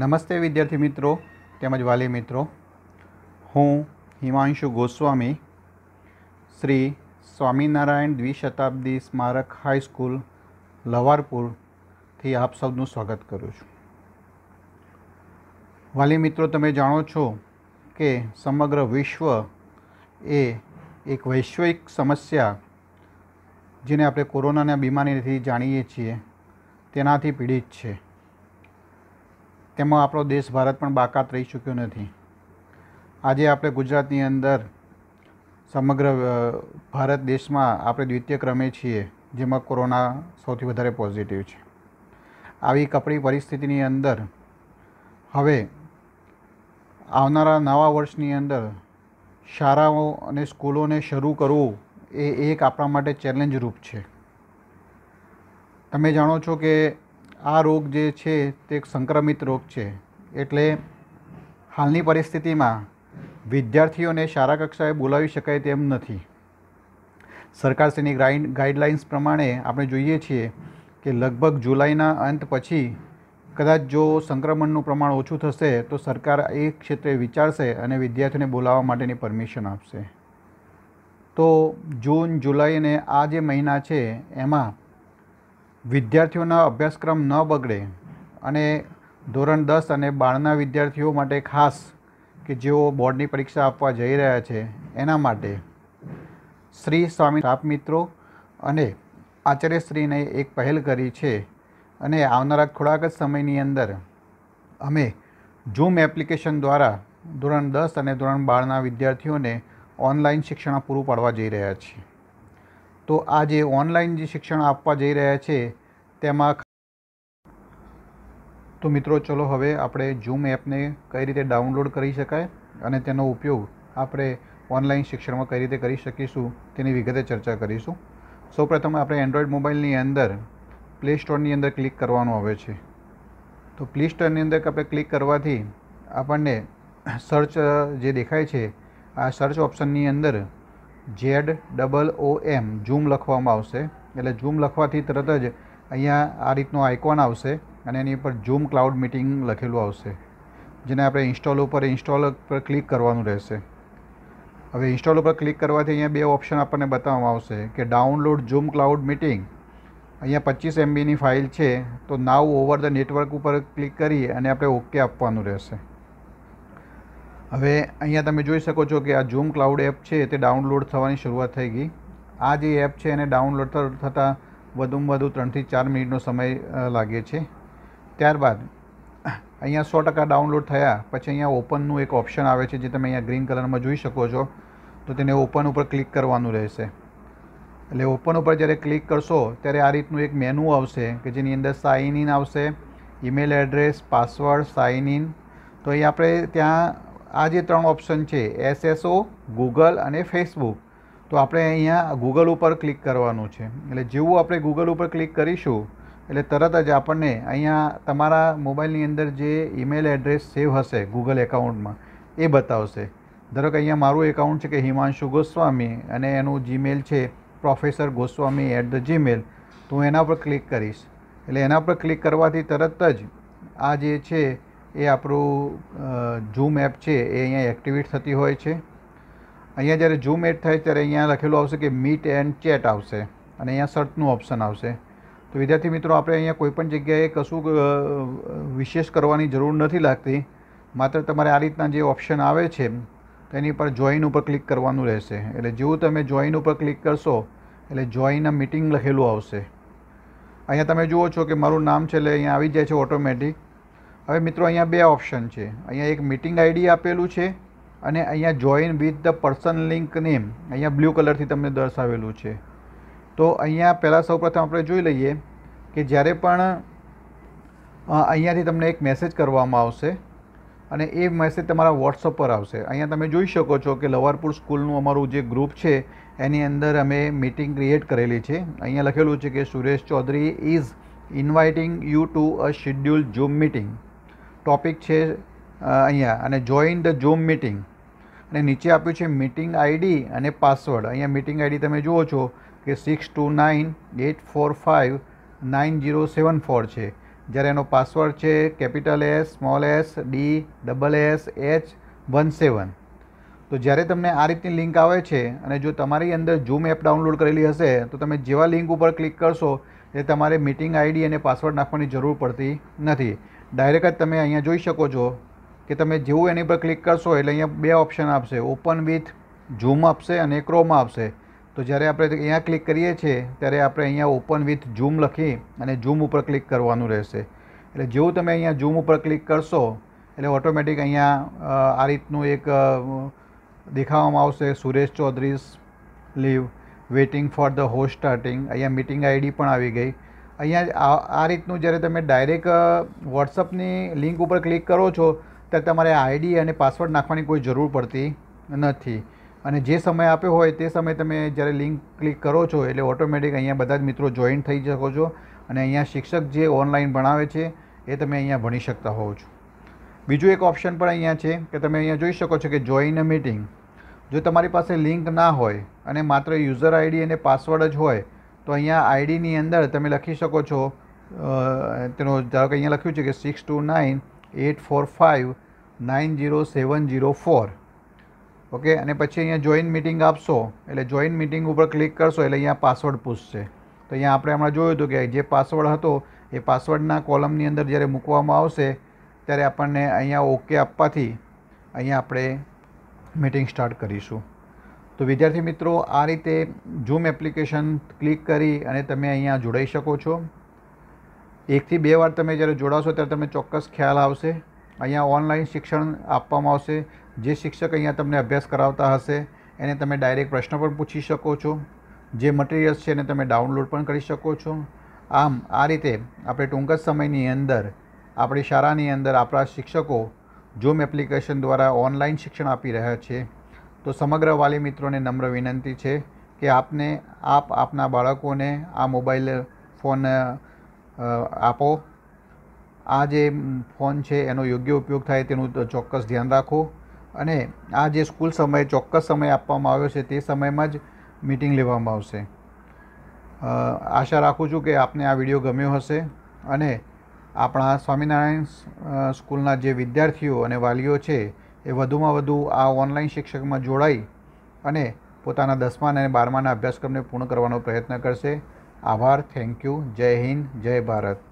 નમસ્તે વિદ્યાર્થી મિત્રો તેમજ વાલી મિત્રો હું હિમાંશુ ગોસ્વામી શ્રી સ્વામિનારાયણ દ્વિશતાબ્દી સ્મારક હાઈસ્કૂલ લવારપુરથી આપ સૌનું સ્વાગત કરું છું વાલી મિત્રો તમે જાણો છો કે સમગ્ર વિશ્વ એ એક વૈશ્વિક સમસ્યા જેને આપણે કોરોનાના બીમારીથી જાણીએ છીએ તેનાથી પીડિત છે તેમાં આપણો દેશ ભારત પણ બાકાત રહી ચૂક્યો નથી આજે આપણે ગુજરાતની અંદર સમગ્ર ભારત દેશમાં આપણે દ્વિતીય ક્રમે છીએ જેમાં કોરોના સૌથી વધારે પોઝિટિવ છે આવી કપરી પરિસ્થિતિની અંદર હવે આવનારા નવા વર્ષની અંદર શાળાઓ અને સ્કૂલોને શરૂ કરવું એ એક આપણા માટે ચેલેન્જ રૂપ છે તમે જાણો છો કે આ રોગ જે છે તે એક સંક્રમિત રોગ છે એટલે હાલની પરિસ્થિતિમાં વિદ્યાર્થીઓને શાળા કક્ષાએ બોલાવી શકાય તેમ નથી સરકારશ્રીની ગાઈડલાઇન્સ પ્રમાણે આપણે જોઈએ છીએ કે લગભગ જુલાઈના અંત પછી કદાચ જો સંક્રમણનું પ્રમાણ ઓછું થશે તો સરકાર એ ક્ષેત્રે વિચારશે અને વિદ્યાર્થીઓને બોલાવવા માટેની પરમિશન આપશે તો જૂન જુલાઈ અને આ જે મહિના છે એમાં વિદ્યાર્થીઓના અભ્યાસક્રમ ન બગડે અને ધોરણ દસ અને બારના વિદ્યાર્થીઓ માટે ખાસ કે જેઓ બોર્ડની પરીક્ષા આપવા જઈ રહ્યા છે એના માટે શ્રી સ્વામી સાપ મિત્રો અને આચાર્યશ્રીને એક પહેલ કરી છે અને આવનારા થોડાક જ સમયની અંદર અમે ઝૂમ એપ્લિકેશન દ્વારા ધોરણ દસ અને ધોરણ બારના વિદ્યાર્થીઓને ઓનલાઈન શિક્ષણ પૂરું પાડવા જઈ રહ્યા છીએ તો આ જે ઓનલાઈન જે શિક્ષણ આપવા જઈ રહ્યા છે તેમાં તો મિત્રો ચલો હવે આપણે ઝૂમ એપને કઈ રીતે ડાઉનલોડ કરી શકાય અને તેનો ઉપયોગ આપણે ઓનલાઈન શિક્ષણમાં કઈ રીતે કરી શકીશું તેની વિગતે ચર્ચા કરીશું સૌપ્રથમ આપણે એન્ડ્રોઈડ મોબાઈલની અંદર પ્લે સ્ટોરની અંદર ક્લિક કરવાનું આવે છે તો પ્લે સ્ટોરની અંદર આપણે ક્લિક કરવાથી આપણને સર્ચ જે દેખાય છે આ સર્ચ ઓપ્શનની અંદર Z double O M zoom લખવામાં આવશે એટલે ઝૂમ લખવાથી તરત જ અહીંયા આ રીતનું આઇકોન આવશે અને એની ઉપર ઝૂમ ક્લાઉડ મીટિંગ લખેલું આવશે જેને આપણે ઇન્સ્ટોલ ઉપર ઇન્સ્ટોલ પર ક્લિક કરવાનું રહેશે હવે ઇન્સ્ટોલ ઉપર ક્લિક કરવાથી અહીંયા બે ઓપ્શન આપણને બતાવવામાં આવશે કે ડાઉનલોડ ઝૂમ ક્લાઉડ મીટિંગ અહીંયા પચીસ એમબીની ફાઇલ છે તો નાવ ઓવર ધ નેટવર્ક ઉપર ક્લિક કરી અને આપણે ઓકે આપવાનું રહેશે હવે અહીંયા તમે જોઈ શકો છો કે આ ઝૂમ ક્લાઉડ એપ છે તે ડાઉનલોડ થવાની શરૂઆત થઈ ગઈ આ જે એપ છે એને ડાઉનલોડ થતાં વધુમાં વધુ ત્રણથી ચાર મિનિટનો સમય લાગે છે ત્યારબાદ અહીંયા સો ટકા ડાઉનલોડ થયા પછી અહીંયા ઓપનનું એક ઓપ્શન આવે છે જે તમે અહીંયા ગ્રીન કલરમાં જોઈ શકો છો તો તેને ઓપન ઉપર ક્લિક કરવાનું રહેશે એટલે ઓપન ઉપર જ્યારે ક્લિક કરશો ત્યારે આ રીતનું એક મેનુ આવશે કે જેની અંદર સાઇન ઇન આવશે email address password sign in તો અહીં આપણે ત્યાં આ જે ત્રણ ઓપ્શન છે એસએસઓ ગૂગલ અને ફેસબુક તો આપણે અહીંયા ગૂગલ ઉપર ક્લિક કરવાનું છે એટલે જેવું આપણે ગૂગલ ઉપર ક્લિક કરીશું એટલે તરત જ આપણને અહીંયા તમારા મોબાઈલની અંદર જે ઈમેલ એડ્રેસ સેવ હશે ગૂગલ એકાઉન્ટમાં એ બતાવશે ધારો કે અહીંયા મારું એકાઉન્ટ છે કે હિમાંશુ ગોસ્વામી અને એનું જીમેલ છે professor Goswami at the Gmail તો હું એના પર ક્લિક કરીશ એટલે એના પર ક્લિક કરવાથી તરત જ આ જે છે એ આપણું ઝૂમ એપ છે એ અહીંયા એક્ટિવેટ થતી હોય છે અહીંયા જ્યારે ઝૂમ એડ થાય ત્યારે અહીંયા લખેલું આવશે કે મીટ એન્ડ ચેટ આવશે અને અહીંયા સર્ચનું ઓપ્શન આવશે તો વિદ્યાર્થી મિત્રો આપણે અહીંયા કોઈપણ જગ્યાએ કશું વિશેષ કરવાની જરૂર નથી લાગતી માત્ર તમારે આ રીતના જે ઓપ્શન આવે છે તેની પર જોઈન ઉપર ક્લિક કરવાનું રહેશે એટલે જેવું તમે જોઈન ઉપર ક્લિક કરશો એટલે જોઈન મીટિંગ લખેલું આવશે અહીંયા તમે જુઓ છો કે મારું નામ છે એટલે અહીંયા આવી જાય છે ઓટોમેટિક હવે મિત્રો અહીંયા બે ઓપ્શન છે અહીંયા એક મિટિંગ આઈડી આપેલું છે અને અહીંયા join with the person link name અહીંયા બ્લુ કલરથી તમને દર્શાવેલું છે તો અહીંયા પહેલાં સૌપ્રથમ આપણે જોઈ લઈએ કે જ્યારે પણ અહીંયાથી તમને એક મેસેજ કરવામાં આવશે અને એ મેસેજ તમારા વોટ્સઅપ પર આવશે અહીંયા તમે જોઈ શકો છો કે લવારપુર સ્કૂલનું અમારું જે ગ્રુપ છે એની અંદર અમે મિટિંગ ક્રિએટ કરેલી છે અહીંયા લખેલું છે કે Suresh Chaudhary is inviting you to a schedule Zoom meeting topic છે અહીંયા અને જોઈન ધ ઝૂમ મિટિંગ અને નીચે આપ્યું છે મિટિંગ આઈડી અને પાસવર્ડ અહીંયા મિટિંગ આઈડી તમે જુઓ છો કે six two nine eight four five nine zero seven four છે જ્યારે એનો પાસવર્ડ છે capital S small S D double S H one seven તો જ્યારે તમને આ રીતની લિંક આવે છે અને જો તમારી અંદર ઝૂમ એપ ડાઉનલોડ કરેલી હશે તો તમે જેવા લિંક ઉપર ક્લિક કરશો એ તમારે મિટિંગ આઈડી અને પાસવર્ડ નાખવાની જરૂર પડતી નથી ડાયરેક્ટ જ તમે અહીંયા જોઈ શકો છો કે તમે જેવું એની પર ક્લિક કરશો એટલે અહીંયા બે ઓપ્શન આપશે ઓપન વિથ ઝૂમ આપશે અને ક્રોમ આપશે તો જ્યારે આપણે અહીંયા ક્લિક કરીએ છીએ ત્યારે આપણે અહીંયા ઓપન વિથ ઝૂમ લખી અને ઝૂમ ઉપર ક્લિક કરવાનું રહેશે એટલે જેવું તમે અહીંયા ઝૂમ ઉપર ક્લિક કરશો એટલે ઓટોમેટિક અહીંયા આ રીતનું એક દેખાવામાં આવશે Suresh Chaudhary leave waiting for the host starting અહીંયા મિટિંગ આઈડી પણ આવી ગઈ અહીંયા આ રીતનું જ્યારે તમે ડાયરેક્ટ વોટ્સઅપની લિંક ઉપર ક્લિક કરો છો ત્યારે તમારે આઈડી અને પાસવર્ડ નાખવાની કોઈ જરૂર પડતી નથી અને જે સમય આપ્યો હોય તે સમયે તમે જ્યારે લિંક ક્લિક કરો છો એટલે ઓટોમેટિક અહીંયા બધા જ મિત્રો જોઈન થઈ શકો છો અને અહીંયા શિક્ષક જે ઓનલાઈન ભણાવે છે એ તમે અહીંયા ભણી શકતા હોવ છો બીજું એક ઓપ્શન પણ અહીંયા છે કે તમે અહીંયા જોઈ શકો છો કે જોઈન અ મીટિંગ જો તમારી પાસે લિંક ના હોય અને માત્ર યુઝર આઈડી અને પાસવર્ડ જ હોય તો અહીંયા આઈડીની અંદર તમે લખી શકો છો તેનો ધારો કે અહીંયા લખ્યું છે કે six two nine eight four five nine zero seven zero four okay અને પછી અહીંયા જોઈન મિટિંગ આપશો એટલે જોઈન મિટિંગ ઉપર ક્લિક કરશો એટલે અહીંયા પાસવર્ડ પૂછશે તો અહીંયા આપણે હમણાં જોયું હતું કે જે પાસવર્ડ હતો એ પાસવર્ડના કોલમની અંદર જ્યારે મૂકવામાં આવશે ત્યારે આપણને અહીંયા ઓકે આપવાથી અહીંયા આપણે મિટિંગ સ્ટાર્ટ કરીશું તો વિદ્યાર્થી મિત્રો આ રીતે ઝૂમ એપ્લિકેશન ક્લિક કરી અને તમે અહીંયા જોડાઈ શકો છો એકથી બે વાર તમે જ્યારે જોડાશો ત્યારે તમને ચોક્કસ ખ્યાલ આવશે અહીંયા ઓનલાઈન શિક્ષણ આપવામાં આવશે જે શિક્ષક અહીંયા તમને અભ્યાસ કરાવતા હશે એને તમે ડાયરેક્ટ પ્રશ્ન પણ પૂછી શકો છો જે મટીરિયલ્સ છે એને તમે ડાઉનલોડ પણ કરી શકો છો આમ આ રીતે આપણે ટૂંક જ સમયની અંદર આપણી શાળાની અંદર આપણા શિક્ષકો ઝૂમ એપ્લિકેશન દ્વારા ઓનલાઈન શિક્ષણ આપી રહ્યા છે તો સમગ્ર વાલી મિત્રોને નમ્ર વિનંતી છે કે આપને આપ આપના બાળકોને આ મોબાઈલ ફોન આપો આ જે ફોન છે એનો યોગ્ય ઉપયોગ થાય તેનું ચોક્કસ ધ્યાન રાખો અને આ જે સ્કૂલ સમયે ચોક્કસ સમય આપવામાં આવ્યો છે તે સમયમાં જ મિટિંગ લેવામાં આવશે આશા રાખું છું કે આપને આ વિડીયો ગમ્યો હશે અને આપણા સ્વામિનારાયણ સ્કૂલના જે વિદ્યાર્થીઓ અને વાલીઓ છે એ વધુમાં વધુ આ ઓનલાઈન શિક્ષકમાં જોડાઈ અને પોતાના દસમાના અને બારમાના અભ્યાસક્રમને પૂર્ણ કરવાનો પ્રયત્ન કરશે આભાર થેન્ક યુ જય હિન્દ જય ભારત